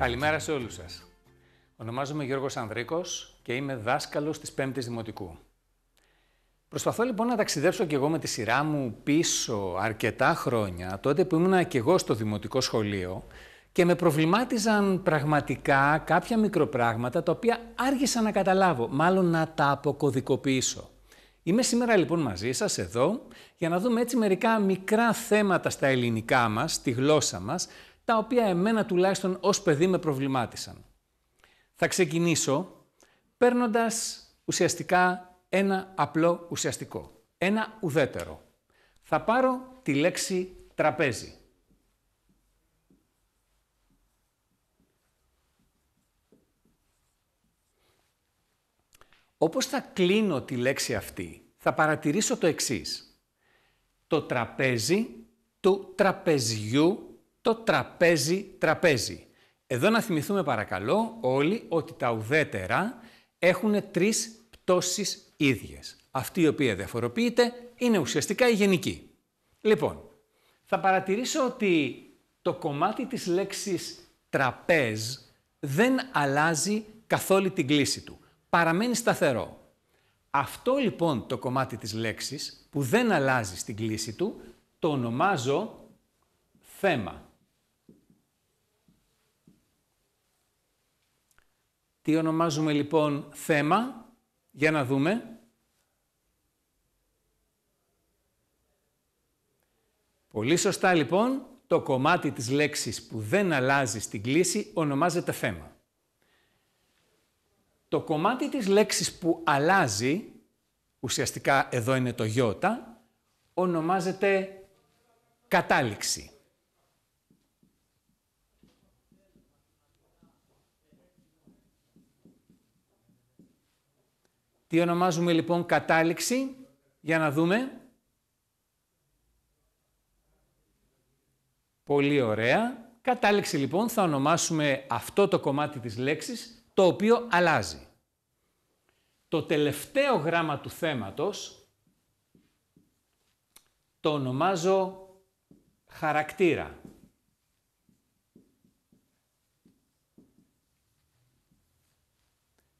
Καλημέρα σε όλους σας. Ονομάζομαι Γιώργος Ανδρίκος και είμαι δάσκαλος της 5ης Δημοτικού. Προσπαθώ λοιπόν να ταξιδέψω και εγώ με τη σειρά μου πίσω αρκετά χρόνια, τότε που ήμουνα και εγώ στο δημοτικό σχολείο και με προβλημάτιζαν πραγματικά κάποια μικροπράγματα τα οποία άργησα να καταλάβω, μάλλον να τα αποκωδικοποιήσω. Είμαι σήμερα λοιπόν μαζί σας εδώ για να δούμε έτσι μερικά μικρά θέματα στα ελληνικά μας, στη γλώσσα μας, τα οποία εμένα τουλάχιστον ως παιδί με προβλημάτισαν. Θα ξεκινήσω παίρνοντας ουσιαστικά ένα απλό ουσιαστικό, ένα ουδέτερο. Θα πάρω τη λέξη τραπέζι. Όπως θα κλείνω τη λέξη αυτή, θα παρατηρήσω το εξής. Το τραπέζι του τραπεζιού το τραπέζι τραπέζι. Εδώ να θυμηθούμε παρακαλώ όλοι ότι τα ουδέτερα έχουν τρεις πτώσεις ίδιες. Αυτή η οποία διαφοροποιείται είναι ουσιαστικά η γενική. Λοιπόν, θα παρατηρήσω ότι το κομμάτι της λέξης τραπέζ δεν αλλάζει καθόλου την κλίση του. Παραμένει σταθερό. Αυτό λοιπόν το κομμάτι της λέξης που δεν αλλάζει στην κλίση του το ονομάζω θέμα. Τι ονομάζουμε λοιπόν θέμα, για να δούμε. Πολύ σωστά λοιπόν, το κομμάτι της λέξης που δεν αλλάζει στην κλίση ονομάζεται θέμα. Το κομμάτι της λέξης που αλλάζει, ουσιαστικά εδώ είναι το γιώτα, ονομάζεται κατάληξη. Τι ονομάζουμε λοιπόν κατάληξη, για να δούμε. Πολύ ωραία. Κατάληξη λοιπόν θα ονομάσουμε αυτό το κομμάτι της λέξης, το οποίο αλλάζει. Το τελευταίο γράμμα του θέματος το ονομάζω χαρακτήρα.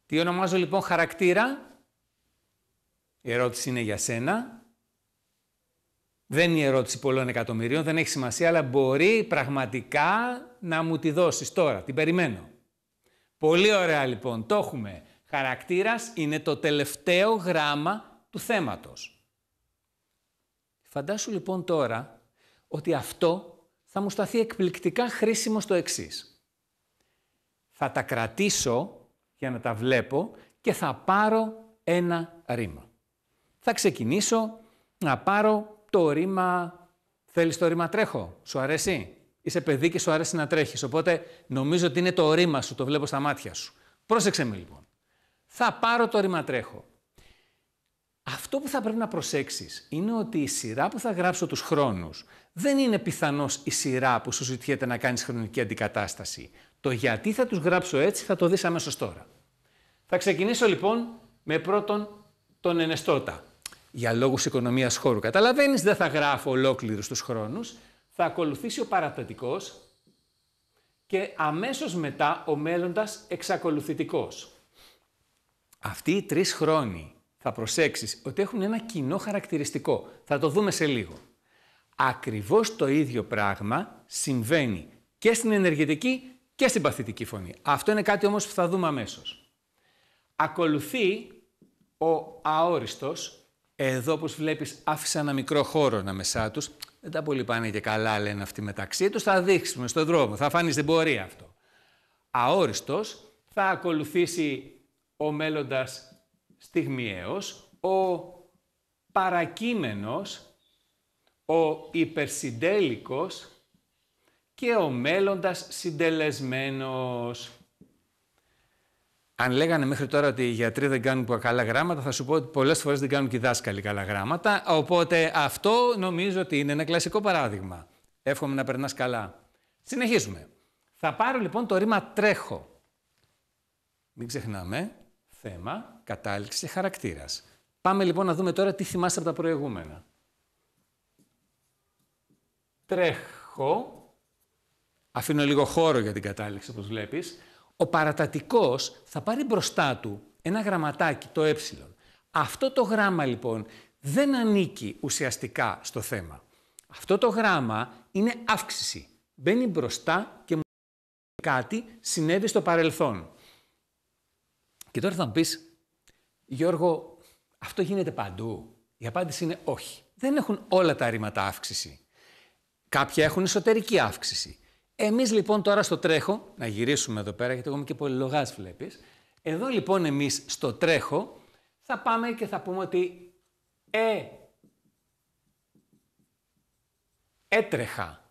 Τι ονομάζω λοιπόν χαρακτήρα? Η ερώτηση είναι για σένα. Δεν είναι η ερώτηση πολλών εκατομμυρίων, δεν έχει σημασία, αλλά μπορεί πραγματικά να μου τη δώσεις τώρα. Την περιμένω. Πολύ ωραία λοιπόν, το έχουμε. Χαρακτήρας είναι το τελευταίο γράμμα του θέματος. Φαντάσου λοιπόν τώρα ότι αυτό θα μου σταθεί εκπληκτικά χρήσιμο στο εξής. Θα τα κρατήσω για να τα βλέπω και θα πάρω ένα ρήμα θα ξεκινήσω να πάρω το ρήμα. Θέλεις το ρήμα τρέχω. Σου αρέσει. Είσαι παιδί και σου αρέσει να τρέχεις. Οπότε νομίζω ότι είναι το ρήμα σου. Το βλέπω στα μάτια σου. Πρόσεξε με λοιπόν. Θα πάρω το ρήμα τρέχω. Αυτό που θα πρέπει να προσέξεις είναι ότι η σειρά που θα γράψω τους χρόνους δεν είναι πιθανώς η σειρά που σου ζητιέται να κάνεις χρονική αντικατάσταση. Το γιατί θα τους γράψω έτσι θα το δεις αμέσως τώρα. Θα ξεκινήσω λοιπόν με πρώτον τον Ενεστώτα για λόγους οικονομίας χώρου. Καταλαβαίνεις, δεν θα γράφω ολόκληρους τους χρόνους. Θα ακολουθήσει ο παρατατικός και αμέσως μετά ο μέλλοντας εξακολουθητικός. Αυτοί οι τρεις χρόνοι θα προσέξεις ότι έχουν ένα κοινό χαρακτηριστικό. Θα το δούμε σε λίγο. Ακριβώς το ίδιο πράγμα συμβαίνει και στην ενεργητική και στην παθητική φωνή. Αυτό είναι κάτι όμως που θα δούμε αμέσως. Ακολουθεί ο αόριστος εδώ, όπως βλέπεις, άφησα ένα μικρό χώρο μεσά του, Δεν τα πολύ πάνε και καλά, λένε αυτοί μεταξύ τους. Θα δείξουμε στον δρόμο, θα φάνει δεν πορεία αυτό. Αόριστος θα ακολουθήσει ο μέλλοντας στιγμιαίος, ο παρακείμενος, ο υπερσυντέλικος και ο μέλλοντας συντελεσμένος. Αν λέγανε μέχρι τώρα ότι οι γιατροί δεν κάνουν καλά γράμματα, θα σου πω ότι πολλές φορές δεν κάνουν και οι δάσκαλοι καλά γράμματα. Οπότε αυτό νομίζω ότι είναι ένα κλασικό παράδειγμα. Εύχομαι να περνάς καλά. Συνεχίζουμε. Θα πάρω λοιπόν το ρήμα τρέχω. Μην ξεχνάμε, θέμα, κατάληξη και χαρακτήρας. Πάμε λοιπόν να δούμε τώρα τι θυμάστε από τα προηγούμενα. Τρέχω. Αφήνω λίγο χώρο για την κατάληξη, όπως βλέπεις ο παρατατικός θα πάρει μπροστά του ένα γραμματάκι, το ε. Αυτό το γράμμα λοιπόν δεν ανήκει ουσιαστικά στο θέμα. Αυτό το γράμμα είναι αύξηση. Μπαίνει μπροστά και μου κάτι συνέβη στο παρελθόν. Και τώρα θα μου πεις, Γιώργο, αυτό γίνεται παντού. Η απάντηση είναι όχι. Δεν έχουν όλα τα ρήματα αύξηση. Κάποια έχουν εσωτερική αύξηση. Εμείς λοιπόν τώρα στο τρέχο, να γυρίσουμε εδώ πέρα, γιατί εγώ είμαι και λογάς, βλέπεις. Εδώ λοιπόν εμείς στο τρέχο θα πάμε και θα πούμε ότι ε. Έτρεχα.